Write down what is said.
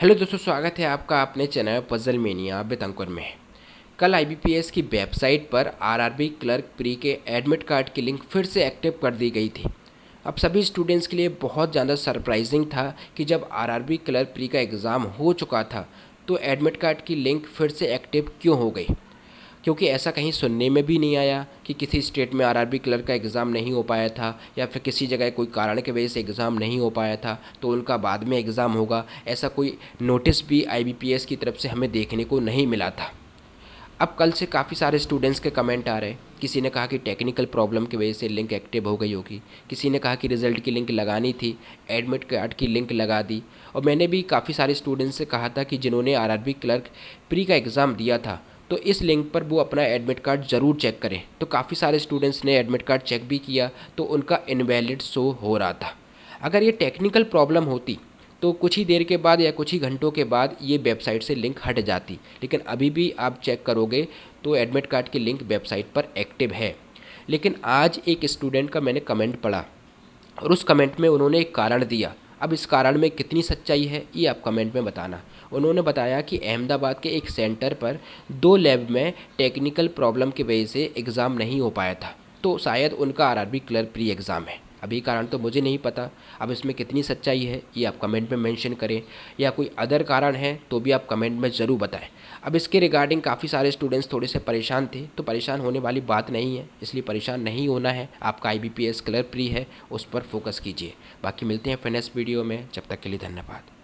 hello दोस्तों स्वागत है आपका अपने चैनल पजल मेनिया बेतंकुर में कल आईबीपीएस की वेबसाइट पर आरआरबी क्लर्क प्री के एडमिट कार्ड की लिंक फिर से एक्टिव कर दी गई थी अब सभी स्टूडेंट्स के लिए बहुत ज़्यादा सरप्राइजिंग था कि जब आरआरबी क्लर्क प्री का एग्ज़ाम हो चुका था तो एडमिट कार्ड की लिंक फिर से एक्टिव क्यों हो गई क्योंकि ऐसा कहीं सुनने में भी नहीं आया कि किसी स्टेट में आरआरबी क्लर्क का एग्ज़ाम नहीं हो पाया था या फिर किसी जगह कोई कारण की वजह से एग्ज़ाम नहीं हो पाया था तो उनका बाद में एग्ज़ाम होगा ऐसा कोई नोटिस भी आईबीपीएस की तरफ से हमें देखने को नहीं मिला था अब कल से काफ़ी सारे स्टूडेंट्स के कमेंट आ रहे हैं किसी ने कहा कि टेक्निकल प्रॉब्लम की वजह से लिंक एक्टिव हो गई होगी किसी ने कहा कि रिज़ल्ट की लिंक लगानी थी एडमिट कार्ड की लिंक लगा दी और मैंने भी काफ़ी सारे स्टूडेंट्स से कहा था कि जिन्होंने आरआरबी क्लर्क प्री का एग्ज़ाम दिया था तो इस लिंक पर वो अपना एडमिट कार्ड ज़रूर चेक करें तो काफ़ी सारे स्टूडेंट्स ने एडमिट कार्ड चेक भी किया तो उनका इनवैलिड शो हो रहा था अगर ये टेक्निकल प्रॉब्लम होती तो कुछ ही देर के बाद या कुछ ही घंटों के बाद ये वेबसाइट से लिंक हट जाती लेकिन अभी भी आप चेक करोगे तो एडमिट कार्ड की लिंक वेबसाइट पर एक्टिव है लेकिन आज एक स्टूडेंट का मैंने कमेंट पढ़ा और उस कमेंट में उन्होंने एक कारण दिया अब इस कारण में कितनी सच्चाई है ये आप कमेंट में बताना उन्होंने बताया कि अहमदाबाद के एक सेंटर पर दो लैब में टेक्निकल प्रॉब्लम की वजह से एग्ज़ाम नहीं हो पाया था तो शायद उनका R R B clerk pre exam है अभी कारण तो मुझे नहीं पता अब इसमें कितनी सच्चाई है ये आप कमेंट में मेंशन करें या कोई अदर कारण है तो भी आप कमेंट में ज़रूर बताएं अब इसके रिगार्डिंग काफ़ी सारे स्टूडेंट्स थोड़े से परेशान थे तो परेशान होने वाली बात नहीं है इसलिए परेशान नहीं होना है आपका आई बी कलर प्री है उस पर फोकस कीजिए बाकी मिलते हैं फिनेस वीडियो में जब तक के लिए धन्यवाद